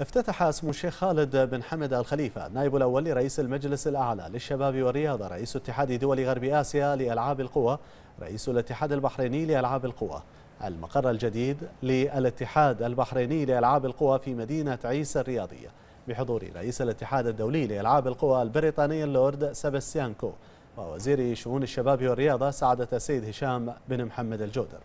افتتح اسم الشيخ خالد بن حمد الخليفة النائب الأول لرئيس المجلس الأعلى للشباب والرياضة رئيس اتحاد دول غرب آسيا لألعاب القوى رئيس الاتحاد البحريني لألعاب القوى المقر الجديد للاتحاد البحريني لألعاب القوى في مدينة عيسى الرياضية بحضور رئيس الاتحاد الدولي لألعاب القوى البريطاني اللورد سباستيانكو ووزير شؤون الشباب والرياضة سعادة السيد هشام بن محمد الجودر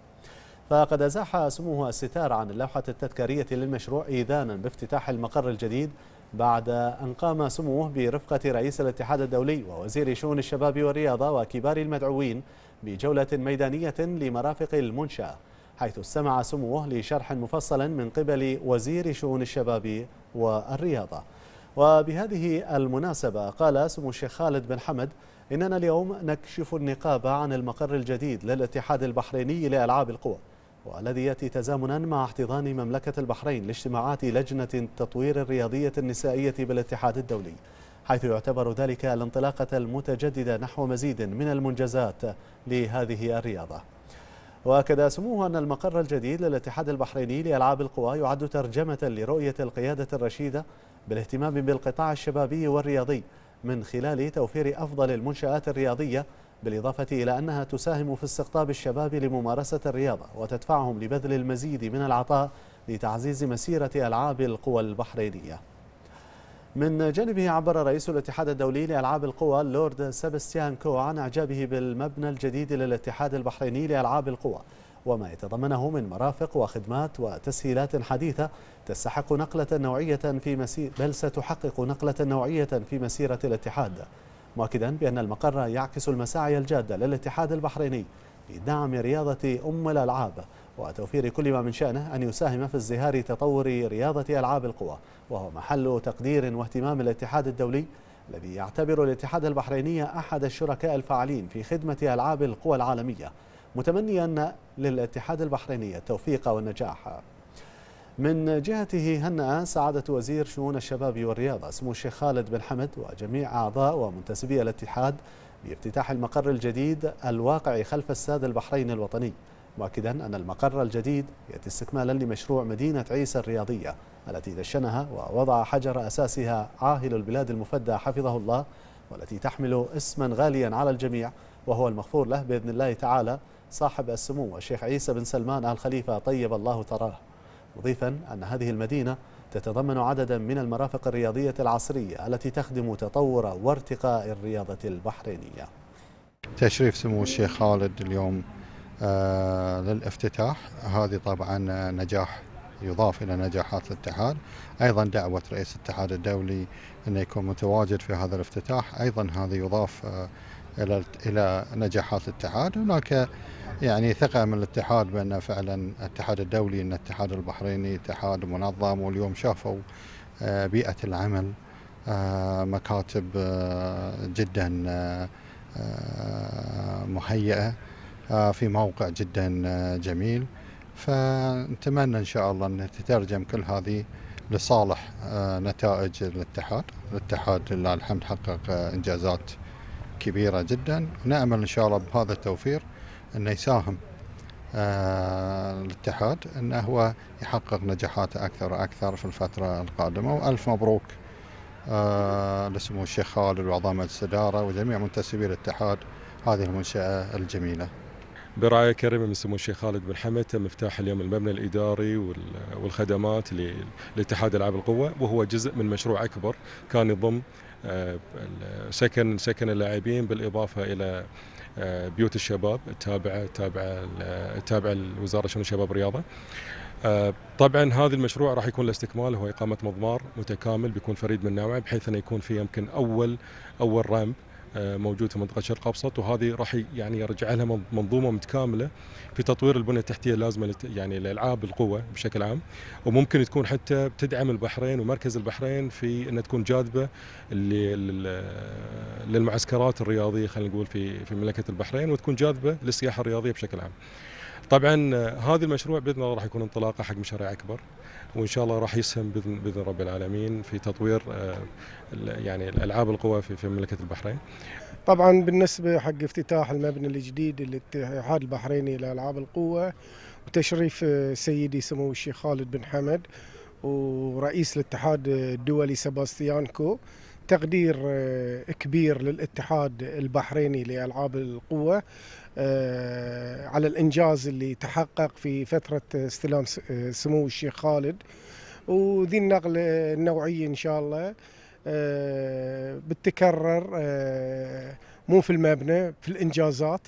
فقد أزاح سموه الستار عن اللوحة التذكارية للمشروع إيذانا بافتتاح المقر الجديد بعد أن قام سموه برفقة رئيس الاتحاد الدولي ووزير شؤون الشباب والرياضة وكبار المدعوين بجولة ميدانية لمرافق المنشأة حيث استمع سموه لشرح مفصل من قبل وزير شؤون الشباب والرياضة وبهذه المناسبة قال سمو الشيخ خالد بن حمد إننا اليوم نكشف النقاب عن المقر الجديد للاتحاد البحريني لألعاب القوى والذي يأتي تزامنا مع احتضان مملكة البحرين لاجتماعات لجنة تطوير الرياضية النسائية بالاتحاد الدولي حيث يعتبر ذلك الانطلاقة المتجددة نحو مزيد من المنجزات لهذه الرياضة وأكد سموه أن المقر الجديد للاتحاد البحريني لألعاب القوى يعد ترجمة لرؤية القيادة الرشيدة بالاهتمام بالقطاع الشبابي والرياضي من خلال توفير أفضل المنشآت الرياضية بالإضافة إلى أنها تساهم في استقطاب الشباب لممارسة الرياضة وتدفعهم لبذل المزيد من العطاء لتعزيز مسيرة ألعاب القوى البحرينية من جانبه عبر رئيس الاتحاد الدولي لألعاب القوى اللورد سيباستيان كو عن إعجابه بالمبنى الجديد للاتحاد البحريني لألعاب القوى وما يتضمنه من مرافق وخدمات وتسهيلات حديثة تستحق نقلة نوعية في مسير بل ستحقق نقلة نوعية في مسيرة الاتحاد مؤكدا بأن المقر يعكس المساعي الجادة للاتحاد البحريني لدعم رياضة أم الألعاب وتوفير كل ما من شأنه أن يساهم في ازدهار تطور رياضة ألعاب القوى وهو محل تقدير واهتمام الاتحاد الدولي الذي يعتبر الاتحاد البحريني أحد الشركاء الفاعلين في خدمة ألعاب القوى العالمية متمنيا للاتحاد البحريني التوفيق والنجاح من جهته هنأ سعادة وزير شؤون الشباب والرياضة سمو الشيخ خالد بن حمد وجميع أعضاء ومنتسبي الاتحاد بافتتاح المقر الجديد الواقع خلف الساد البحرين الوطني مؤكدا أن المقر الجديد يأتي استكمالا لمشروع مدينة عيسى الرياضية التي دشنها ووضع حجر أساسها عاهل البلاد المفدى حفظه الله والتي تحمل اسما غاليا على الجميع وهو المغفور له بإذن الله تعالى صاحب السمو الشيخ عيسى بن سلمان آل خليفة طيب الله ثراه مضيفا أن هذه المدينة تتضمن عددا من المرافق الرياضية العصرية التي تخدم تطور وارتقاء الرياضة البحرينية تشريف سمو الشيخ خالد اليوم آه للافتتاح هذه طبعا نجاح يضاف الى نجاحات الاتحاد ايضا دعوه رئيس الاتحاد الدولي انه يكون متواجد في هذا الافتتاح ايضا هذا يضاف آه الى الى نجاحات الاتحاد هناك يعني ثقه من الاتحاد بان فعلا الاتحاد الدولي ان الاتحاد البحريني اتحاد منظم واليوم شافوا آه، بيئه العمل آه، مكاتب آه، جدا مهيئه في موقع جدا جميل فنتمنى ان شاء الله ان تترجم كل هذه لصالح نتائج الاتحاد الاتحاد لله الحمد حقق انجازات كبيرة جدا نأمل إن شاء الله بهذا التوفير أنه يساهم آه، الاتحاد أنه هو يحقق نجاحات أكثر وأكثر في الفترة القادمة وألف مبروك آه، لسمو الشيخ خالد وعظام الاداره وجميع منتسبي الاتحاد هذه المنشأة الجميلة برعاية كريمة من سمو الشيخ خالد بن حمد تم افتتاح اليوم المبنى الإداري والخدمات لاتحاد ألعاب القوة وهو جزء من مشروع أكبر كان يضم آه، سكن سكن اللاعبين بالإضافة إلى آه، بيوت الشباب التابعة التابعه التابعه لوزارة شؤون الشباب والرياضة آه، طبعا هذا المشروع راح يكون الاستكمال هو إقامة مضمار متكامل بيكون فريد من نوعه بحيث أنه يكون فيه يمكن أول أول رامب آه، موجود في منطقه الشرق الاوسط وهذه راح يعني يرجع لها منظومه متكامله في تطوير البنيه التحتيه اللازمه يعني لالعاب القوه بشكل عام وممكن تكون حتى بتدعم البحرين ومركز البحرين في انها تكون جاذبه للمعسكرات الرياضيه خلينا نقول في في مملكه البحرين وتكون جاذبه للسياحه الرياضيه بشكل عام. طبعا آه، هذا المشروع باذن الله راح يكون انطلاقه حق مشاريع اكبر وان شاء الله راح يسهم باذن باذن رب العالمين في تطوير آه، يعني الالعاب القوى في في مملكه البحرين. طبعا بالنسبه حق افتتاح المبنى الجديد للاتحاد البحريني لالعاب القوه وتشريف آه، سيدي سمو الشيخ خالد بن حمد ورئيس الاتحاد الدولي سباستيان كو تقدير آه، كبير للاتحاد البحريني لألعاب القوة آه، على الإنجاز اللي تحقق في فترة آه، استلام سمو الشيخ خالد وذي النقل النوعي إن شاء الله بتكرر مو في المبنى في الإنجازات